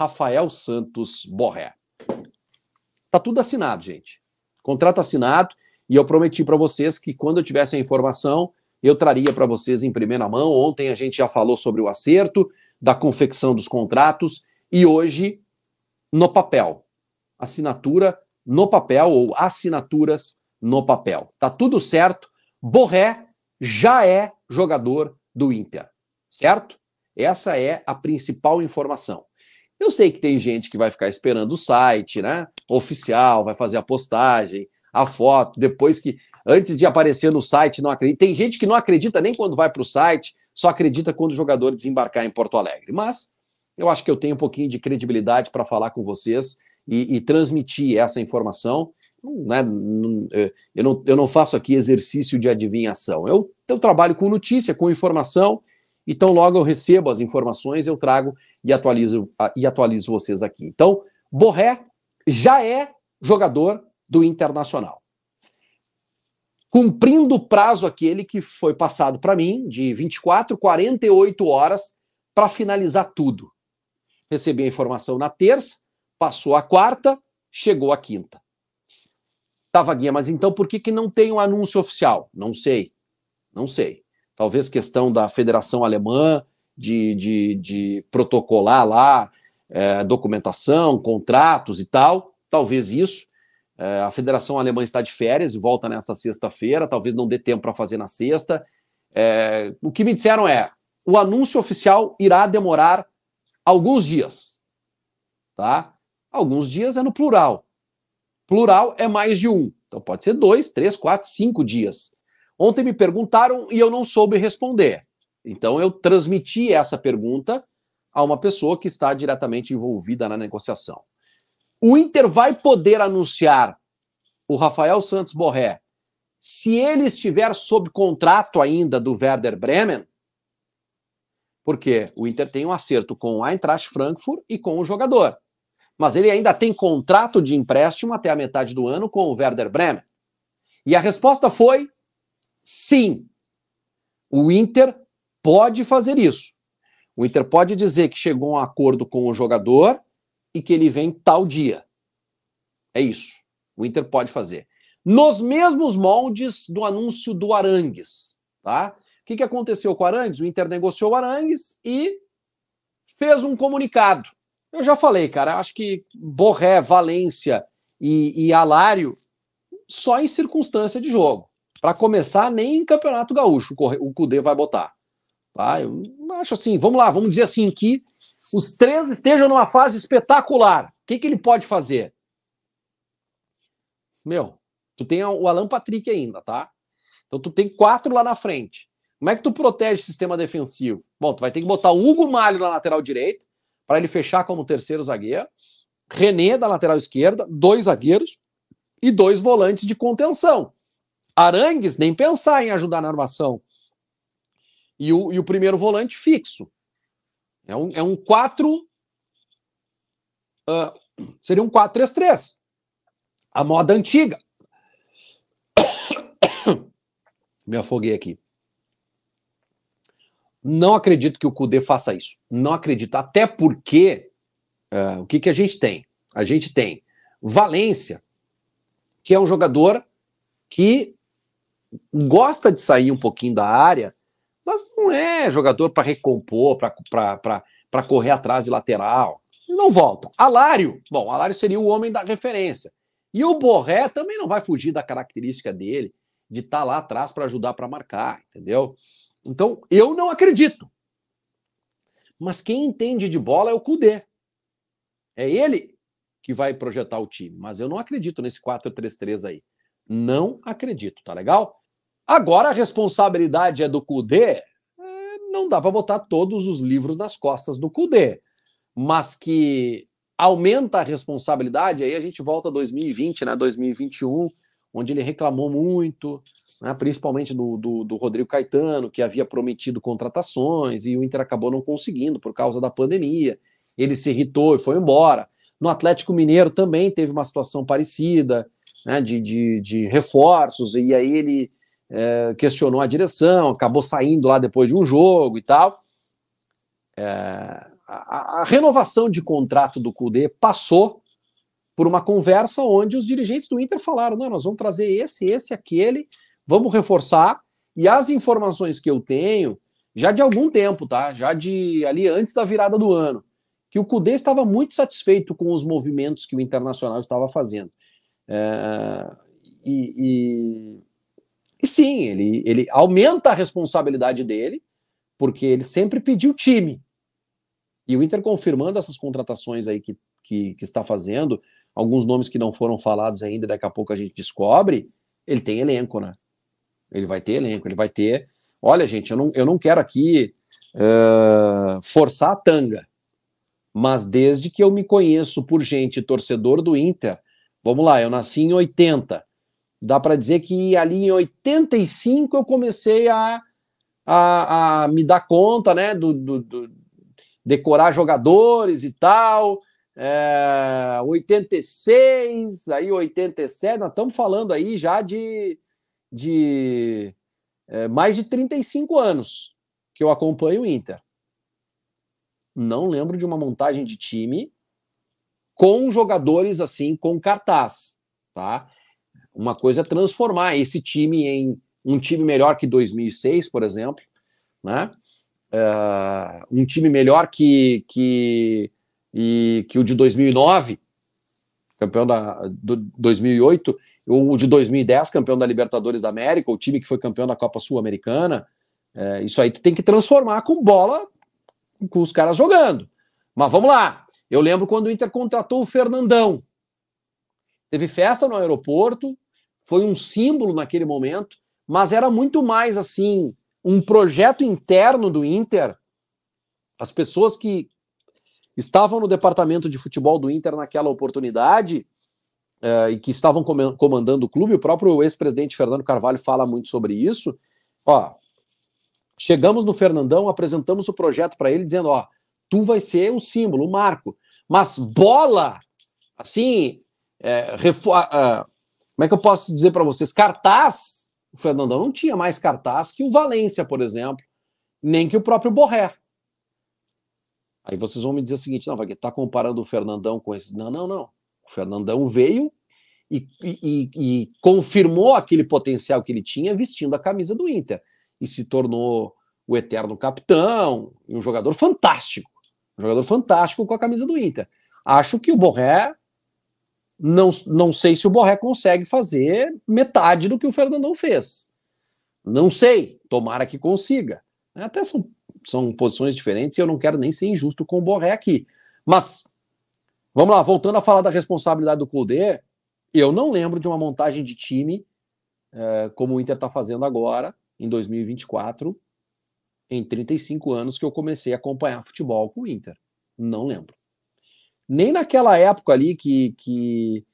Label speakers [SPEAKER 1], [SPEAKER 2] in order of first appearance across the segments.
[SPEAKER 1] Rafael Santos Borré. Tá tudo assinado, gente. Contrato assinado e eu prometi para vocês que quando eu tivesse a informação, eu traria para vocês em primeira mão. Ontem a gente já falou sobre o acerto da confecção dos contratos e hoje no papel. Assinatura no papel ou assinaturas no papel. Tá tudo certo. Borré já é jogador do Inter, certo? Essa é a principal informação. Eu sei que tem gente que vai ficar esperando o site, né? Oficial, vai fazer a postagem, a foto, depois que. Antes de aparecer no site, não acredita. Tem gente que não acredita nem quando vai para o site, só acredita quando o jogador desembarcar em Porto Alegre. Mas eu acho que eu tenho um pouquinho de credibilidade para falar com vocês e, e, transmitir essa informação. Né? É, eu, não, eu não faço aqui exercício de adivinhação. Eu, eu trabalho com notícia, com informação, então logo eu recebo as informações, eu trago e atualizo, e atualizo vocês aqui. Então, Borré já é jogador do Internacional. Cumprindo o prazo aquele que foi passado para mim, de 24, 48 horas, para finalizar tudo. Recebi a informação na terça, passou a quarta, chegou a quinta. Tava tá, guia mas então por que, que não tem um anúncio oficial? Não sei. Não sei. Talvez questão da Federação Alemã, de, de, de protocolar lá é, documentação, contratos e tal, talvez isso. É, a Federação Alemã está de férias e volta nesta sexta-feira, talvez não dê tempo para fazer na sexta. É, o que me disseram é: o anúncio oficial irá demorar alguns dias. Tá? Alguns dias é no plural. Plural é mais de um. Então pode ser dois, três, quatro, cinco dias. Ontem me perguntaram e eu não soube responder. Então eu transmiti essa pergunta a uma pessoa que está diretamente envolvida na negociação. O Inter vai poder anunciar o Rafael Santos Borré se ele estiver sob contrato ainda do Werder Bremen? Porque o Inter tem um acerto com o Eintracht Frankfurt e com o jogador. Mas ele ainda tem contrato de empréstimo até a metade do ano com o Werder Bremen. E a resposta foi sim. O Inter pode fazer isso. O Inter pode dizer que chegou a um acordo com o jogador e que ele vem tal dia. É isso. O Inter pode fazer. Nos mesmos moldes do anúncio do Arangues, tá? O que, que aconteceu com o Arangues? O Inter negociou o Arangues e fez um comunicado. Eu já falei, cara, acho que Borré, Valência e, e Alário só em circunstância de jogo. Para começar, nem em Campeonato Gaúcho o Cudê vai botar. Tá? Eu acho assim, vamos lá, vamos dizer assim que os três estejam numa fase espetacular. O que, que ele pode fazer? Meu, tu tem o Alan Patrick ainda, tá? Então tu tem quatro lá na frente. Como é que tu protege o sistema defensivo? Bom, tu vai ter que botar o Hugo Malho na lateral direita, para ele fechar como terceiro zagueiro. René da lateral esquerda, dois zagueiros e dois volantes de contenção. Arangues, nem pensar em ajudar na armação e o, e o primeiro volante fixo. É um, é um 4. Uh, ah, seria um 4-3-3. A moda antiga. Me afoguei aqui. Não acredito que o Cudê faça isso. Não acredito. Até porque uh, o que, que a gente tem? A gente tem Valência, que é um jogador que gosta de sair um pouquinho da área mas não é jogador para recompor, para correr atrás de lateral. Não volta. Alário. Bom, Alário seria o homem da referência. E o Borré também não vai fugir da característica dele de estar tá lá atrás para ajudar para marcar, entendeu? Então, eu não acredito. Mas quem entende de bola é o Cudê. É ele que vai projetar o time. Mas eu não acredito nesse 4-3-3 aí. Não acredito, tá legal? Agora a responsabilidade é do Cudê. É, não dá para botar todos os livros nas costas do Cudê, mas que aumenta a responsabilidade. Aí a gente volta a 2020, né? 2021, onde ele reclamou muito, né, principalmente do, do, do, Rodrigo Caetano, que havia prometido contratações e o Inter acabou não conseguindo por causa da pandemia. Ele se irritou e foi embora. No Atlético Mineiro também teve uma situação parecida, né, de, de, de reforços, e aí ele é, questionou a direção, acabou saindo lá depois de um jogo e tal. É, a, a, renovação de contrato do Cudê passou por uma conversa onde os dirigentes do Inter falaram: não, nós vamos trazer esse, esse, aquele, vamos reforçar. E as informações que eu tenho, já de algum tempo, tá? Já de ali antes da virada do ano, que o Cudê estava muito satisfeito com os movimentos que o Internacional estava fazendo. É, e, e e sim, ele, ele aumenta a responsabilidade dele, porque ele sempre pediu time. E o Inter confirmando essas contratações aí que, que, que está fazendo, alguns nomes que não foram falados ainda, daqui a pouco a gente descobre, ele tem elenco, né? Ele vai ter elenco, ele vai ter. Olha, gente, eu não, eu não quero aqui uh, forçar a tanga, mas desde que eu me conheço por gente torcedor do Inter, vamos lá, eu nasci em 80, Dá para dizer que ali em 85 eu comecei a, a, a me dar conta, né, do, do, do decorar jogadores e tal. É, 86, aí 87, nós estamos falando aí já de, de é, mais de 35 anos que eu acompanho o Inter. Não lembro de uma montagem de time com jogadores assim, com cartaz, tá? Uma coisa é transformar esse time em um time melhor que 2006, por exemplo, né? Uh, um time melhor que, que, e, que o de 2009, campeão da do 2008, ou o de 2010, campeão da Libertadores da América, o time que foi campeão da Copa Sul-Americana. Uh, isso aí tu tem que transformar com bola, com os caras jogando. Mas vamos lá. Eu lembro quando o Inter contratou o Fernandão. Teve festa no aeroporto, foi um símbolo naquele momento, mas era muito mais assim um projeto interno do Inter. As pessoas que estavam no departamento de futebol do Inter naquela oportunidade eh, e que estavam comandando o clube, o próprio ex-presidente Fernando Carvalho fala muito sobre isso. Ó, chegamos no Fernandão, apresentamos o projeto para ele, dizendo: ó, tu vai ser o símbolo, o marco, mas bola, assim, é, ah, ah, como é que eu posso dizer para vocês? Cartaz, o Fernandão não tinha mais cartaz que o Valência, por exemplo, nem que o próprio Borré. Aí vocês vão me dizer o seguinte: não, Vaguinho, tá comparando o Fernandão com esse? Não, não, não. O Fernandão veio e, e, e, confirmou aquele potencial que ele tinha vestindo a camisa do Inter e se tornou o eterno capitão, um jogador fantástico, um jogador fantástico com a camisa do Inter. Acho que o Borré não, não sei se o Borré consegue fazer metade do que o Fernandão fez. Não sei, tomara que consiga. Até são, são posições diferentes e eu não quero nem ser injusto com o Borré aqui. Mas, vamos lá, voltando a falar da responsabilidade do Colde, eu não lembro de uma montagem de time é, como o Inter está fazendo agora, em 2024, em 35 anos que eu comecei a acompanhar futebol com o Inter. Não lembro nem naquela época ali que, que,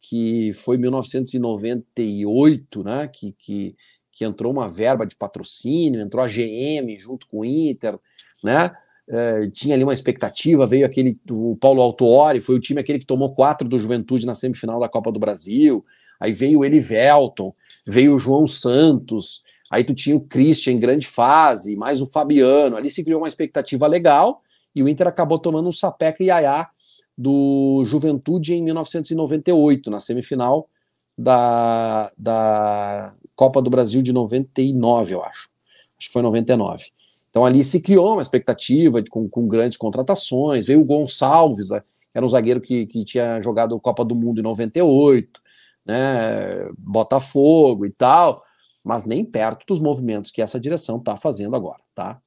[SPEAKER 1] que foi 1998, né? Que, que, que entrou uma verba de patrocínio, entrou a GM junto com o Inter, né? É, tinha ali uma expectativa, veio aquele o Paulo Autuori, foi o time aquele que tomou quatro do Juventude na semifinal da Copa do Brasil, aí veio o Elivelton, veio o João Santos, aí tu tinha o Christian em grande fase, mais o Fabiano, ali se criou uma expectativa legal, e o Inter acabou tomando um sapeca e aiá do Juventude em 1998, na semifinal da, da Copa do Brasil de 99, eu acho. Acho que foi 99. Então ali se criou uma expectativa de, com, com, grandes contratações. Veio o Gonçalves, né, era um zagueiro que, que tinha jogado Copa do Mundo em 98, né? Botafogo e tal, mas nem perto dos movimentos que essa direção está fazendo agora, tá?